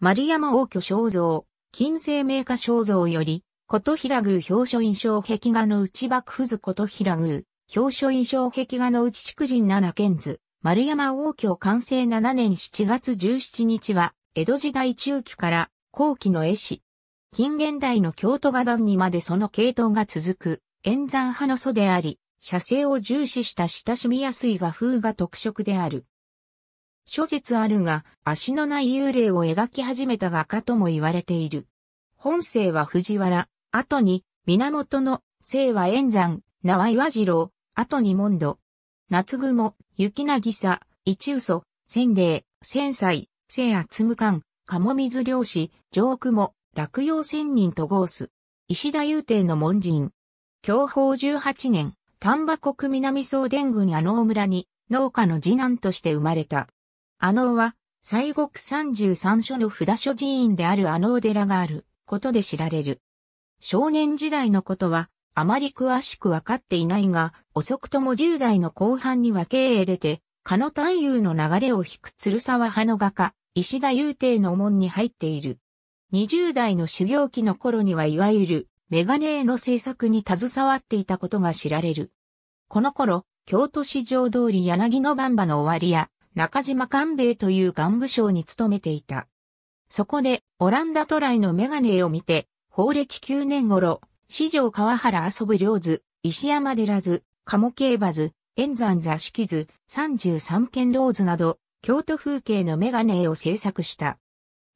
丸山王居肖像、金星名家肖像より、琴平宮表書印象壁画の内幕府図琴平宮、表書印象壁画の内竹人七良県図、丸山王居完成7年7月17日は、江戸時代中期から後期の絵師。近現代の京都画壇にまでその系統が続く、演算派の祖であり、写生を重視した親しみやすい画風が特色である。諸説あるが、足のない幽霊を描き始めた画家とも言われている。本性は藤原、後に、源の、姓は円山、名は岩次郎、後に門戸。夏雲、雪なぎさ、一嘘、千霊、千歳、聖厚無官、鴨水漁師、上雲、落葉仙人と豪す。石田雄帝の門人。享保十八年、丹波国南総伝軍阿能村に、農家の次男として生まれた。阿能は、西国三十三所の札所寺院である阿能寺があることで知られる。少年時代のことは、あまり詳しくわかっていないが、遅くとも十代の後半には経営出て、か野太夫の流れを引く鶴沢派の画家、石田雄帝の門に入っている。二十代の修行期の頃にはいわゆる、メガネの制作に携わっていたことが知られる。この頃、京都市場通り柳の番場の終わりや、中島官兵衛という幹部省に勤めていた。そこで、オランダ渡来のメガネを見て、法暦9年頃、四条川原遊ぶ領図、石山寺図、鴨競馬図、円山座敷図、33県道図など、京都風景のメガネを制作した。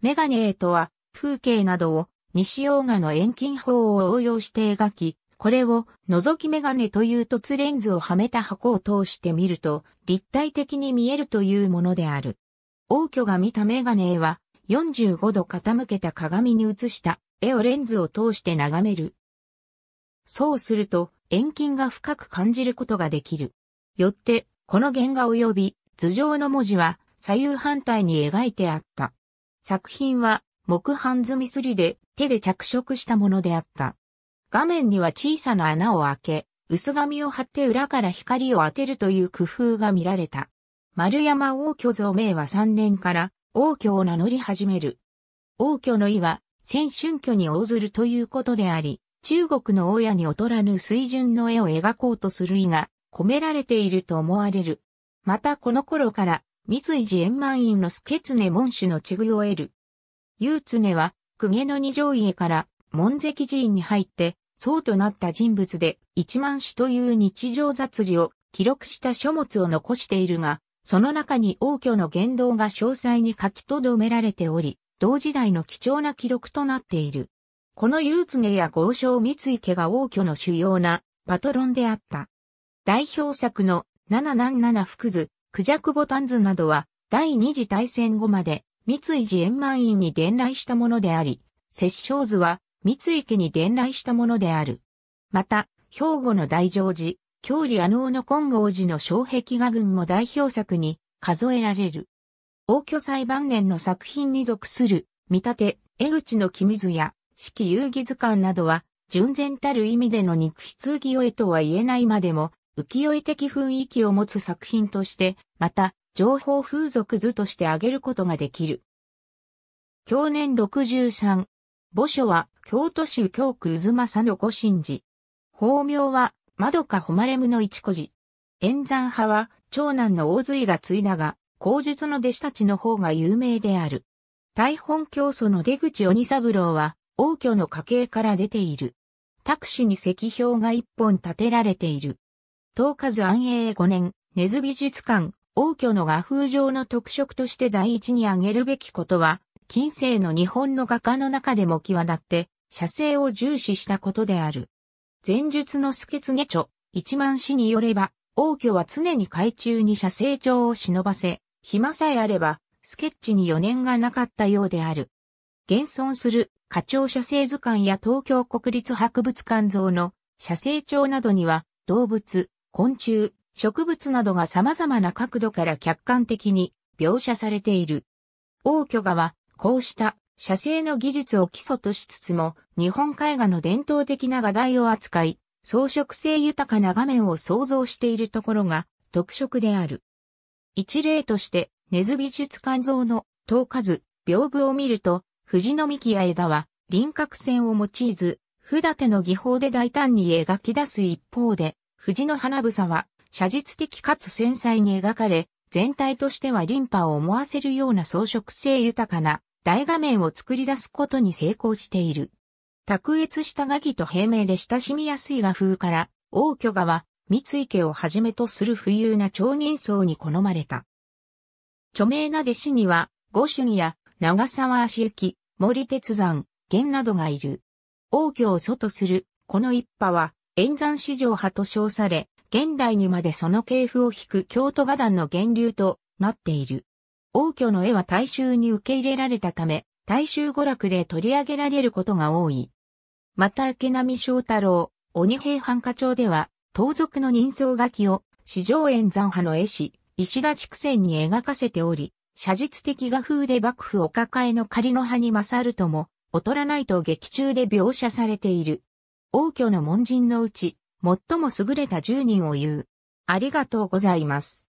メガネとは、風景などを西洋画の遠近法を応用して描き、これを覗き眼鏡という凸レンズをはめた箱を通して見ると立体的に見えるというものである。王居が見た眼鏡は45度傾けた鏡に映した絵をレンズを通して眺める。そうすると遠近が深く感じることができる。よって、この原画及び頭上の文字は左右反対に描いてあった。作品は木版済みすりで手で着色したものであった。画面には小さな穴を開け、薄紙を貼って裏から光を当てるという工夫が見られた。丸山王居造名は3年から王居を名乗り始める。王居の意は、先春居に応ずるということであり、中国の親に劣らぬ水準の絵を描こうとする意が込められていると思われる。またこの頃から、三井寺円満院の助常門主の地具を得る。祐常は、公家の二条家から門跡寺院に入って、僧となった人物で、一万死という日常雑事を記録した書物を残しているが、その中に王居の言動が詳細に書き留められており、同時代の貴重な記録となっている。この幽常や豪商三井家が王居の主要なパトロンであった。代表作の七南七福図、クジャクボタン図などは第二次大戦後まで三井寺円満院に伝来したものであり、摂政図は三井家に伝来したものである。また、兵庫の大乗寺、郷里阿能の金剛寺の障壁画群も代表作に数えられる。応挙祭晩年の作品に属する、見立て、江口の木水や、四季遊戯図鑑などは、純然たる意味での肉筆浮世絵とは言えないまでも、浮世絵的雰囲気を持つ作品として、また、情報風俗図として挙げることができる。去年63、墓所は京都州京区渦政の五神寺。法名は、窓か誉れむの一個児。演山派は、長男の大髄が継いだが、口述の弟子たちの方が有名である。大本教祖の出口鬼三郎は、王居の家系から出ている。タクシに石標が一本建てられている。東数安永五年、根津美術館、王居の画風上の特色として第一に挙げるべきことは、近世の日本の画家の中でも際立って、写生を重視したことである。前述の助継著、一万氏によれば、王居は常に海中に写生帳を忍ばせ、暇さえあれば、スケッチに余念がなかったようである。現存する、課長写生図鑑や東京国立博物館像の写生帳などには、動物、昆虫、植物などが様々な角度から客観的に描写されている。王居画は、こうした写生の技術を基礎としつつも、日本絵画の伝統的な画題を扱い、装飾性豊かな画面を創造しているところが特色である。一例として、根津美術館像の等数、屏風を見ると、藤の幹や枝は輪郭線を用いず、不立ての技法で大胆に描き出す一方で、藤の花房は写実的かつ繊細に描かれ、全体としてはリンパを思わせるような装飾性豊かな大画面を作り出すことに成功している。卓越した画技と平面で親しみやすい画風から、王居画は、三井家をはじめとする富裕な町人層に好まれた。著名な弟子には、五主義や長沢足行、森鉄山、源などがいる。王居を祖とする、この一派は、演山史上派と称され、現代にまでその系譜を引く京都画壇の源流となっている。王居の絵は大衆に受け入れられたため、大衆娯楽で取り上げられることが多い。また池波正太郎、鬼平犯科帳では、盗賊の人相書きを、四条円山派の絵師、石田畜生に描かせており、写実的画風で幕府お抱えの仮の派に勝るとも、劣らないと劇中で描写されている。王居の門人のうち、最も優れた十人を言う。ありがとうございます。